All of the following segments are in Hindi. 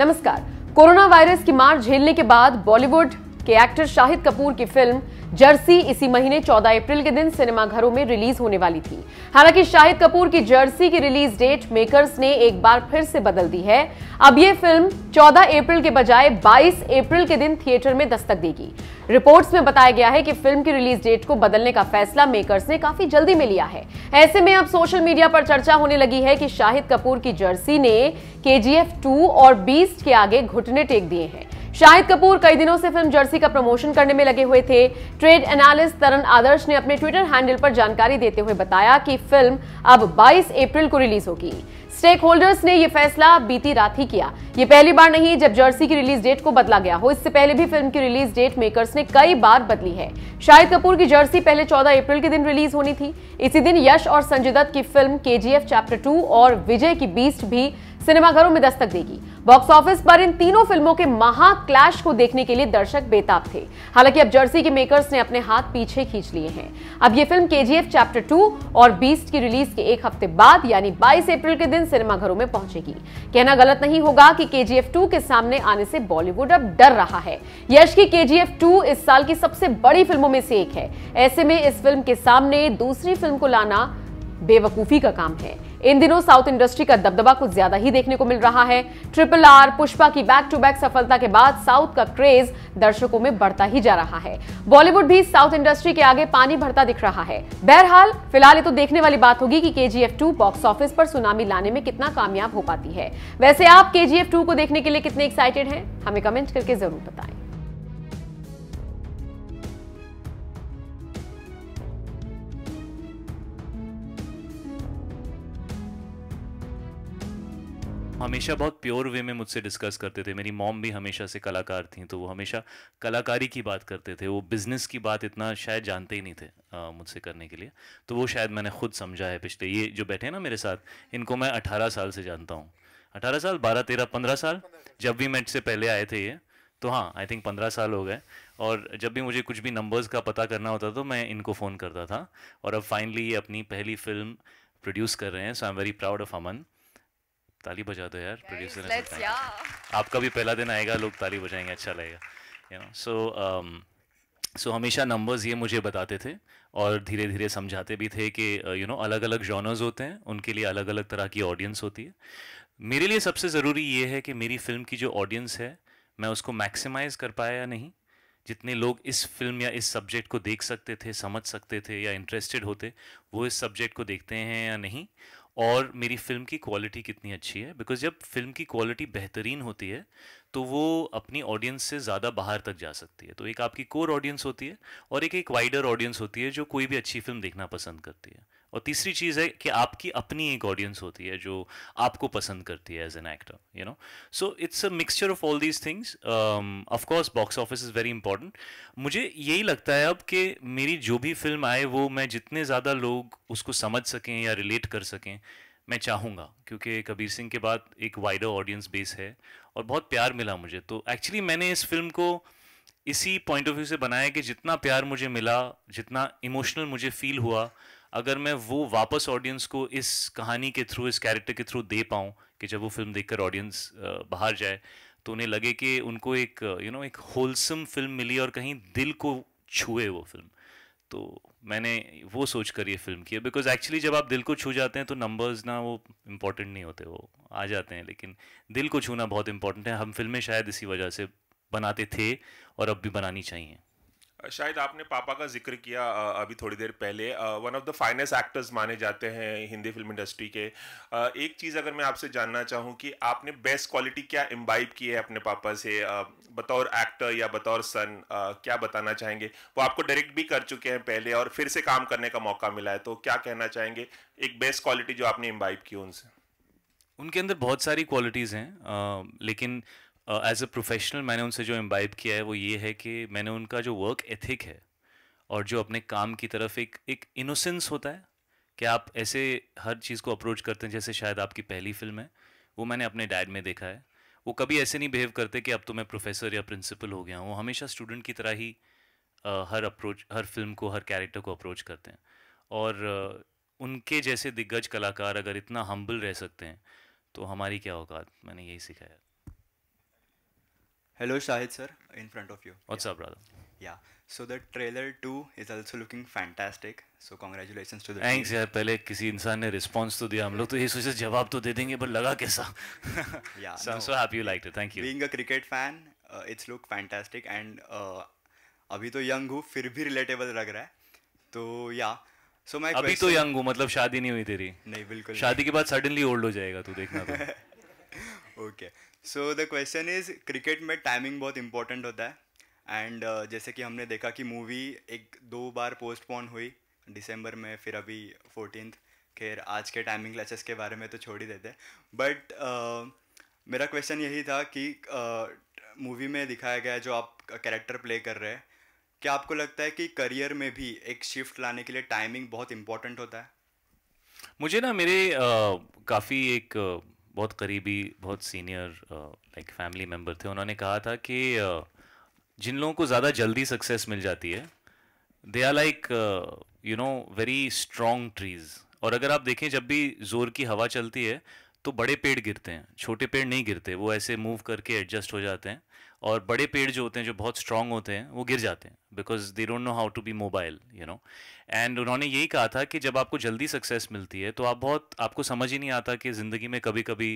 नमस्कार कोरोना वायरस की मार झेलने के बाद बॉलीवुड के एक्टर शाहिद कपूर की फिल्म जर्सी इसी महीने 14 अप्रैल के दिन सिनेमाघरों में रिलीज होने वाली थी हालांकि शाहिद कपूर की जर्सी की रिलीज डेट मेकर्स ने एक बार फिर से बदल दी है अब ये फिल्म 14 अप्रैल के बजाय 22 अप्रैल के दिन थिएटर में दस्तक देगी रिपोर्ट्स में बताया गया है कि फिल्म की रिलीज डेट को बदलने का फैसला मेकर्स ने काफी जल्दी में लिया है ऐसे में अब सोशल मीडिया पर चर्चा होने लगी है कि शाहिद कपूर की जर्सी ने केजीएफ टू और बीस्ट के आगे घुटने टेक दिए हैं शाहिद कपूर कई दिनों से फिल्म जर्सी का प्रमोशन करने में लगे हुए थे ट्रेड एनालिस्ट तरन आदर्श ने अपने ट्विटर हैंडल पर जानकारी देते हुए बताया कि फिल्म अब 22 अप्रैल को रिलीज होगी स्टेक होल्डर्स ने यह फैसला बीती रात ही किया ये पहली बार नहीं जब जर्सी की रिलीज डेट को बदला गया हो इससे पहले भी फिल्म की रिलीज डेट मेकर्स ने कई बार बदली है शाहिद कपूर की जर्सी पहले 14 अप्रैल के दिन रिलीज होनी थी इसी दिन यश और संजय दत्त की फिल्म केजीएफ चैप्टर टू और विजय की बीस्ट भी सिनेमाघरों में दस्तक देगी बॉक्स ऑफिस पर इन तीनों फिल्मों के महा क्लैश को देखने के लिए दर्शक बेताब थे हालांकि अब जर्सी के मेकर्स ने अपने हाथ पीछे खींच लिए हैं अब ये फिल्म केजीएफ चैप्टर टू और बीस्ट की रिलीज के एक हफ्ते बाद यानी 22 अप्रैल के दिन सिनेमाघरों में पहुंचेगी कहना गलत नहीं होगा कि के जी के सामने आने से बॉलीवुड अब डर रहा है यश की के जी इस साल की सबसे बड़ी फिल्मों में से एक है ऐसे में इस फिल्म के सामने दूसरी फिल्म को लाना बेवकूफी का काम है इन दिनों साउथ इंडस्ट्री का दबदबा कुछ ज्यादा ही देखने को मिल रहा है ट्रिपल आर पुष्पा की बैक टू बैक सफलता के बाद साउथ का क्रेज दर्शकों में बढ़ता ही जा रहा है बॉलीवुड भी साउथ इंडस्ट्री के आगे पानी भरता दिख रहा है बहरहाल फिलहाल ये तो देखने वाली बात होगी कि केजीएफ टू बॉक्स ऑफिस पर सुनामी लाने में कितना कामयाब हो पाती है वैसे आप केजीएफ टू को देखने के लिए कितने एक्साइटेड है हमें कमेंट करके जरूर बताएं हमेशा बहुत प्योर वे में मुझसे डिस्कस करते थे मेरी मॉम भी हमेशा से कलाकार थी तो वो हमेशा कलाकारी की बात करते थे वो बिज़नेस की बात इतना शायद जानते ही नहीं थे मुझसे करने के लिए तो वो शायद मैंने खुद समझा है पिछले ये जो बैठे हैं ना मेरे साथ इनको मैं अठारह साल से जानता हूँ अठारह साल बारह तेरह पंद्रह साल जब भी मेट से पहले आए थे ये तो हाँ आई थिंक पंद्रह साल हो गए और जब भी मुझे कुछ भी नंबर्स का पता करना होता तो मैं इनको फ़ोन करता था और अब फाइनली ये अपनी पहली फिल्म प्रोड्यूस कर रहे हैं so I am very proud of Aman ताली बजा दो यार प्रोड्यूसर yeah. आपका भी पहला दिन आएगा लोग ताली बजाएंगे अच्छा लगेगा यू नो सो सो हमेशा नंबर्स ये मुझे बताते थे और धीरे धीरे समझाते भी थे कि यू नो अलग अलग जॉनर्स होते हैं उनके लिए अलग अलग तरह की ऑडियंस होती है मेरे लिए सबसे ज़रूरी ये है कि मेरी फ़िल्म की जो ऑडियंस है मैं उसको मैक्सिमाइज कर पाया या नहीं जितने लोग इस फिल्म या इस सब्जेक्ट को देख सकते थे समझ सकते थे या इंटरेस्टेड होते वो इस सब्जेक्ट को देखते हैं या नहीं और मेरी फ़िल्म की क्वालिटी कितनी अच्छी है बिकॉज जब फिल्म की क्वालिटी बेहतरीन होती है तो वो अपनी ऑडियंस से ज़्यादा बाहर तक जा सकती है तो एक आपकी कोर ऑडियंस होती है और एक एक वाइडर ऑडियंस होती है जो कोई भी अच्छी फिल्म देखना पसंद करती है और तीसरी चीज़ है कि आपकी अपनी एक ऑडियंस होती है जो आपको पसंद करती है as an actor you know so it's a mixture of all these things course box office is very important मुझे यही लगता है अब कि मेरी जो भी फिल्म आए वो मैं जितने ज़्यादा लोग उसको समझ सकें या रिलेट कर सकें मैं चाहूँगा क्योंकि कबीर सिंह के बाद एक वाइडर ऑडियंस बेस है और बहुत प्यार मिला मुझे तो एक्चुअली मैंने इस फिल्म को इसी पॉइंट ऑफ व्यू से बनाया कि जितना प्यार मुझे मिला जितना इमोशनल मुझे फील हुआ अगर मैं वो वापस ऑडियंस को इस कहानी के थ्रू इस कैरेक्टर के थ्रू दे पाऊँ कि जब वो फिल्म देखकर ऑडियंस बाहर जाए तो उन्हें लगे कि उनको एक यू you नो know, एक होलसम फिल्म मिली और कहीं दिल को छुए वो फिल्म तो मैंने वो सोच कर ये फिल्म की है बिकॉज एक्चुअली जब आप दिल को छू जाते हैं तो नंबर्स ना वो इम्पॉर्टेंट नहीं होते वो आ जाते हैं लेकिन दिल को छूना बहुत इम्पॉर्टेंट है हम फिल्में शायद इसी वजह से बनाते थे और अब भी बनानी चाहिए शायद आपने पापा का जिक्र किया अभी थोड़ी देर पहले one of the finest actors माने जाते हैं हिंदी फिल्म इंडस्ट्री के एक चीज़ अगर मैं आपसे जानना चाहूँ कि आपने बेस्ट क्वालिटी क्या इम्बाइब की है अपने पापा से बतौर एक्टर या बतौर सन क्या बताना चाहेंगे वो आपको डायरेक्ट भी कर चुके हैं पहले और फिर से काम करने का मौका मिला है तो क्या कहना चाहेंगे एक बेस्ट क्वालिटी जो आपने इम्बाइब की उनसे उनके अंदर बहुत सारी क्वालिटीज़ हैं लेकिन एज अ प्रोफेशनल मैंने उनसे जो इम्बाइब किया है वो ये है कि मैंने उनका जो वर्क एथिक है और जो अपने काम की तरफ एक एक इनोसेंस होता है कि आप ऐसे हर चीज़ को अप्रोच करते हैं जैसे शायद आपकी पहली फिल्म है वो मैंने अपने डैड में देखा है वो कभी ऐसे नहीं बिहेव करते कि अब तो मैं प्रोफेसर या प्रिंसिपल हो गया हूँ वो हमेशा स्टूडेंट की तरह ही आ, uh, हर अप्रोच हर फिल्म को हर कैरेक्टर को अप्रोच करते हैं और आ, uh, उनके जैसे दिग्गज कलाकार अगर इतना हम्बल रह सकते हैं तो हमारी क्या औकात मैंने यही सिखाया Hello, Shahid sir, in front of you. What's yeah. up, brother? Yeah. So the trailer too is also looking fantastic. So congratulations to the Thanks team. यार पहले किसी इंसान ने रिस्पांस तो दिया हम लोग तो ये सोचे जवाब तो दे देंगे पर लगा कैसा yeah so no. I'm so happy you liked it thank you being a cricket fan uh, it's look fantastic and uh, अभी तो यंग हूँ फिर भी रिलेटेबल लग रहा है तो या सो मैं अभी तो यंग हूँ मतलब शादी नहीं हुई तेरी नहीं बिल्कुल शादी के बाद सडनली ओल्ड हो जाएगा तू देखना okay so the question is cricket में टाइमिंग बहुत इंपॉर्टेंट होता है एंड uh, जैसे कि हमने देखा कि मूवी एक दो बार पोस्टपोन हुई दिसंबर में फिर अभी फोर्टीन खैर आज के टाइमिंग क्लचेस के बारे में तो छोड़ ही देते बट uh, मेरा क्वेश्चन यही था कि मूवी uh, में दिखाया गया जो आप कैरेक्टर uh, प्ले कर रहे हैं क्या आपको लगता है कि करियर में भी एक शिफ्ट लाने के लिए टाइमिंग बहुत इंपॉर्टेंट होता है मुझे ना मेरे uh, काफ़ी एक बहुत करीबी बहुत सीनियर लाइक फैमिली मेम्बर थे उन्होंने कहा था कि uh, जिन लोगों को ज़्यादा जल्दी सक्सेस मिल जाती है they are like you know very strong trees और अगर आप देखें जब भी ज़ोर की हवा चलती है तो बड़े पेड़ गिरते हैं छोटे पेड़ नहीं गिरते वो ऐसे मूव करके एडजस्ट हो जाते हैं और बड़े पेड़ जो होते हैं जो बहुत स्ट्रांग होते हैं वो गिर जाते हैं because they don't know how to be mobile you know and उन्होंने यही कहा था कि जब आपको जल्दी सक्सेस मिलती है तो आप बहुत आपको समझ ही नहीं आता कि ज़िंदगी में कभी कभी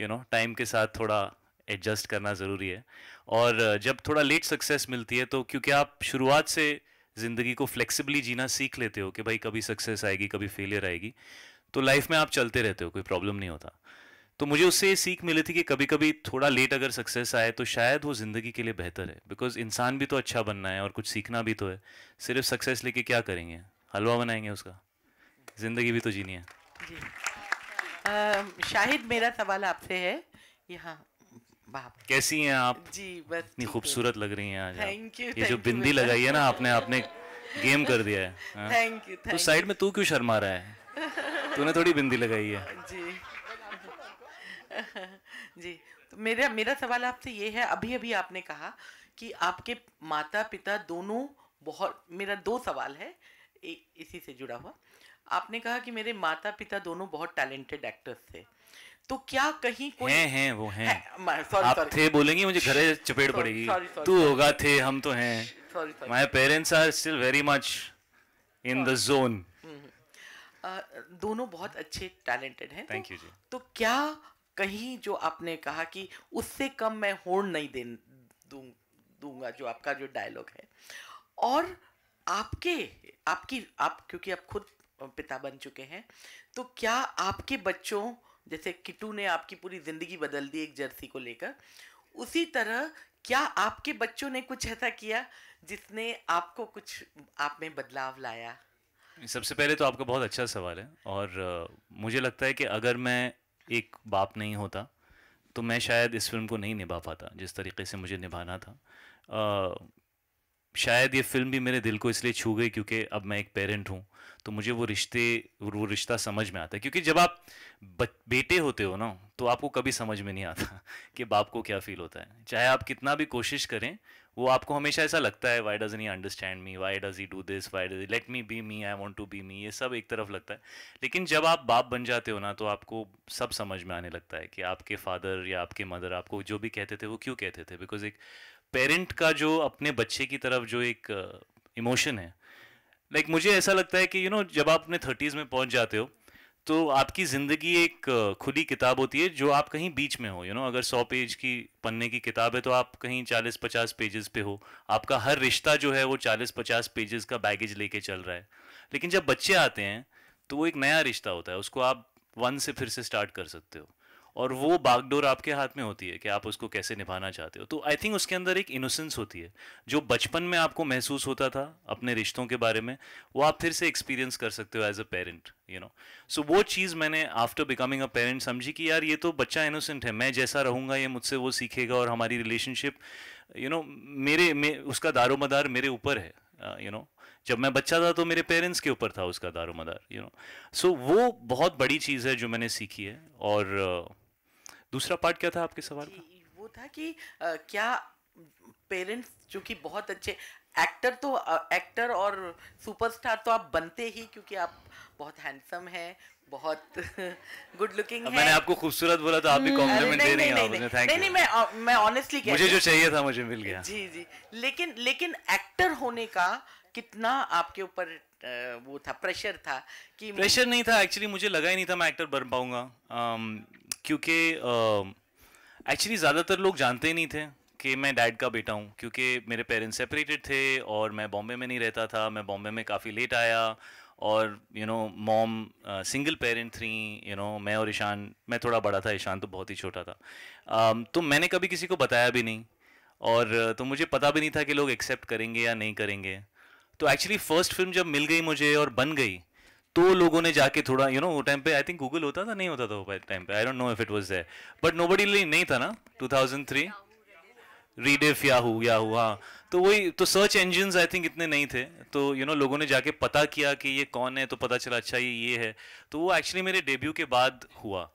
यू नो टाइम के साथ थोड़ा एडजस्ट करना ज़रूरी है और जब थोड़ा लेट सक्सेस मिलती है तो क्योंकि आप शुरुआत से ज़िंदगी को फ्लेक्सिबली जीना सीख लेते हो कि भाई कभी सक्सेस आएगी कभी फेलियर आएगी तो लाइफ में आप चलते रहते हो कोई प्रॉब्लम नहीं होता तो मुझे उससे ये सीख मिली थी कि कभी कभी थोड़ा लेट अगर सक्सेस आए तो शायद वो ज़िंदगी के लिए बेहतर है बिकॉज इंसान भी तो अच्छा बनना है और कुछ सीखना भी तो है सिर्फ सक्सेस लेके क्या करेंगे हलवा बनाएंगे उसका ज़िंदगी भी तो जीनी है जी। आ, शाहिद मेरा सवाल आपसे है यहाँ कैसी हैं आप जी बस इतनी खूबसूरत लग रही हैं आज थैंक यू ये जो बिंदी लगाई है ना आपने आपने गेम कर दिया है थैंक हाँ। यू तो साइड में तू क्यों शर्मा रहा है तूने थोड़ी बिंदी लगाई है जी जी तो मेरा मेरा सवाल आपसे ये है अभी अभी आपने कहा कि आपके माता पिता दोनों बहुत मेरा दो सवाल है ए, इसी से जुड़ा हुआ आपने कहा कि मेरे माता पिता दोनों बहुत टैलेंटेड एक्टर्स थे तो क्या कहीं कोई हैं हैं वो हैं है, sorry, आप sorry. थे बोलेंगे मुझे घरे चपेट पड़ेगी तू होगा थे हम तो हैं my parents are still very much in the zone दोनों बहुत हाँ। अच्छे टैलेंटेड हैं थैंक यू तो जी तो क्या कहीं जो आपने कहा कि उससे कम मैं होड़ नहीं दे दूं, दूंगा जो आपका जो डायलॉग है और आपके आपकी आप क्योंकि आप खुद पिता बन चुके हैं तो क्या आपके बच्चों जैसे किटू ने आपकी पूरी ज़िंदगी बदल दी एक जर्सी को लेकर उसी तरह क्या आपके बच्चों ने कुछ ऐसा किया जिसने आपको कुछ आप में बदलाव लाया सबसे पहले तो आपका बहुत अच्छा सवाल है और मुझे लगता है कि अगर मैं एक बाप नहीं होता तो मैं शायद इस फिल्म को नहीं निभा पाता जिस तरीके से मुझे निभाना था शायद ये फिल्म भी मेरे दिल को इसलिए छू गई क्योंकि अब मैं एक पेरेंट हूँ तो मुझे वो रिश्ते वो रिश्ता समझ में आता है क्योंकि जब आप बेटे होते हो ना तो आपको कभी समझ में नहीं आता कि बाप को क्या फील होता है चाहे आप कितना भी कोशिश करें वो आपको हमेशा ऐसा लगता है वाई डज़ नहीं understand me why does he do this why does let me be me I want to be me ये सब एक तरफ लगता है लेकिन जब आप बाप बन जाते हो ना तो आपको सब समझ में आने लगता है कि आपके फादर या आपके मदर आपको जो भी कहते थे वो क्यों कहते थे बिकॉज एक पेरेंट का जो अपने बच्चे की तरफ जो एक इमोशन है लाइक मुझे ऐसा लगता है कि यू नो जब आप अपने थर्टीज़ में पहुंच जाते हो तो आपकी ज़िंदगी एक खुली किताब होती है जो आप कहीं बीच में हो यू you नो know, अगर सौ पेज की पन्ने की किताब है तो आप कहीं चालीस पचास पेजेस पे हो आपका हर रिश्ता जो है वो चालीस पचास पेजेस का बैगेज लेके चल रहा है लेकिन जब बच्चे आते हैं तो वो एक नया रिश्ता होता है उसको आप वन से फिर से स्टार्ट कर सकते हो और वो बागडोर आपके हाथ में होती है कि आप उसको कैसे निभाना चाहते हो तो आई थिंक उसके अंदर एक इनोसेंस होती है जो बचपन में आपको महसूस होता था अपने रिश्तों के बारे में वो आप फिर से एक्सपीरियंस कर सकते हो as a parent you know so वो चीज़ मैंने आफ्टर बिकमिंग अ पेरेंट समझी कि यार ये तो बच्चा इनोसेंट है मैं जैसा रहूँगा ये मुझसे वो सीखेगा और हमारी रिलेशनशिप यू नो मेरे मे, उसका दारोमदार मेरे ऊपर है यू uh, नो जब मैं बच्चा था तो मेरे पेरेंट्स के ऊपर था उसका दारोमदार यू नो सो वो बहुत बड़ी चीज़ है जो मैंने सीखी है और uh, दूसरा पार्ट क्या था आपके सवाल का वो था कि आ, क्या पेरेंट्स जो कि बहुत अच्छे एक्टर तो एक्टर और सुपरस्टार तो आप बनते ही क्योंकि आप बहुत हैंडसम हैं बहुत गुड लुकिंग है मैंने आपको खूबसूरत बोला तो आप भी कॉम्प्लीमेंट दे रही हैं आपने थैंक यू नहीं मैं मैं ऑनेस्टली मुझे जो चाहिए था मुझे मिल गया जी जी लेकिन लेकिन एक्टर होने का कितना आपके ऊपर वो था प्रेशर था कि प्रेशर नहीं था एक्चुअली मुझे लगा ही नहीं था मैं एक्टर बन पाऊंगा क्योंकि एक्चुअली ज़्यादातर लोग जानते ही नहीं थे कि मैं डैड का बेटा हूँ क्योंकि मेरे पेरेंट्स सेपरेटेड थे और मैं बॉम्बे में नहीं रहता था मैं बॉम्बे में काफ़ी लेट आया और you know mom single parent थी यू नो मैं और ईशान मैं थोड़ा बड़ा था ईशान तो बहुत ही छोटा था um, तो मैंने कभी किसी को बताया भी नहीं और तो मुझे पता भी नहीं था कि लोग एक्सेप्ट करेंगे या नहीं करेंगे तो एक्चुअली फ़र्स्ट फिल्म जब मिल गई मुझे और बन गई तो लोगों ने जाके थोड़ा यू नो वो टाइम पे आई थिंक गूगल होता था नहीं होता था वो टाइम पे I don't know if it was there but nobody नहीं था ना 2003 रीडिफ याहू याहू हाँ तो वही तो सर्च इंजन आई थिंक इतने नहीं थे तो यू you नो know, लोगों ने जाके पता किया कि ये कौन है तो पता चला अच्छा ये ये है तो वो एक्चुअली मेरे डेब्यू के बाद हुआ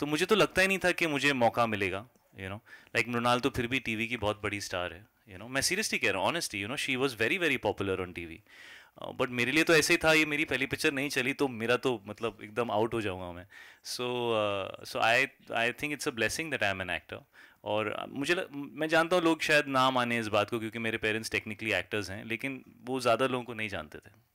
तो मुझे तो लगता ही नहीं था कि मुझे मौका मिलेगा यू नो लाइक मृणाल तो फिर भी टीवी की बहुत बड़ी स्टार है यू you नो know? मैं सीरियसली कह रहा हूँ honestly you know she was very very popular on TV but मेरे लिए तो ऐसे ही था ये मेरी पहली पिक्चर नहीं चली तो मेरा तो मतलब एकदम आउट हो जाऊंगा मैं so so I I think it's a blessing that I am an actor और मुझे लग, मैं जानता हूँ लोग शायद ना माने इस बात को क्योंकि मेरे पेरेंट्स टेक्निकली एक्टर्स हैं लेकिन वो ज़्यादा लोगों को नहीं जानते थे